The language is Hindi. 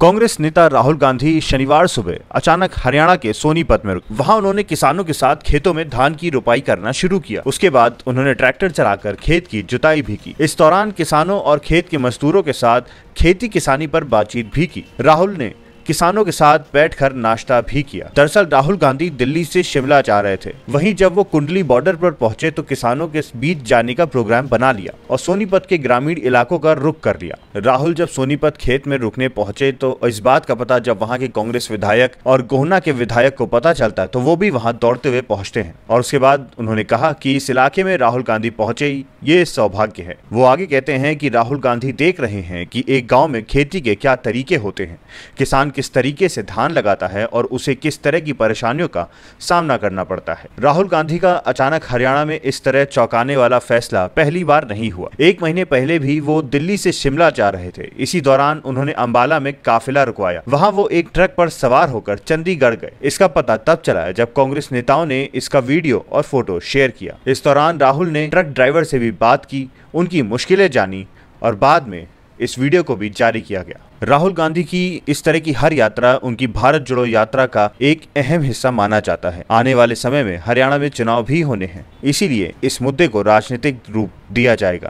कांग्रेस नेता राहुल गांधी शनिवार सुबह अचानक हरियाणा के सोनीपत में रुके वहां उन्होंने किसानों के साथ खेतों में धान की रोपाई करना शुरू किया उसके बाद उन्होंने ट्रैक्टर चलाकर खेत की जुताई भी की इस दौरान किसानों और खेत के मजदूरों के साथ खेती किसानी पर बातचीत भी की राहुल ने किसानों के साथ बैठकर नाश्ता भी किया दरअसल राहुल गांधी दिल्ली से शिमला जा रहे थे वहीं जब वो कुंडली बॉर्डर पर पहुंचे तो किसानों के बीच जाने का प्रोग्राम बना लिया और सोनीपत के ग्रामीण इलाकों का रुख कर लिया राहुल जब सोनीपत खेत में रुकने पहुंचे तो इस बात का पता जब वहाँ के कांग्रेस विधायक और गोहना के विधायक को पता चलता है तो वो भी वहाँ दौड़ते हुए पहुँचते हैं और उसके बाद उन्होंने कहा की इस इलाके में राहुल गांधी पहुँचे ये सौभाग्य है वो आगे कहते हैं की राहुल गांधी देख रहे हैं की एक गाँव में खेती के क्या तरीके होते हैं किसान किस तरीके से धान लगाता है और उसे किस तरह की परेशानियों का सामना करना पड़ता है राहुल गांधी का अचानक हरियाणा में इस तरह चौंकाने वाला फैसला पहली बार नहीं हुआ एक महीने पहले भी वो दिल्ली से शिमला जा रहे थे इसी दौरान उन्होंने अम्बाला में काफिला रुकवाया वहाँ वो एक ट्रक पर सवार होकर चंडीगढ़ गए इसका पता तब चला जब कांग्रेस नेताओं ने इसका वीडियो और फोटो शेयर किया इस दौरान राहुल ने ट्रक ड्राइवर से भी बात की उनकी मुश्किलें जानी और बाद में इस वीडियो को भी जारी किया गया राहुल गांधी की इस तरह की हर यात्रा उनकी भारत जोड़ो यात्रा का एक अहम हिस्सा माना जाता है आने वाले समय में हरियाणा में चुनाव भी होने हैं इसीलिए इस मुद्दे को राजनीतिक रूप दिया जाएगा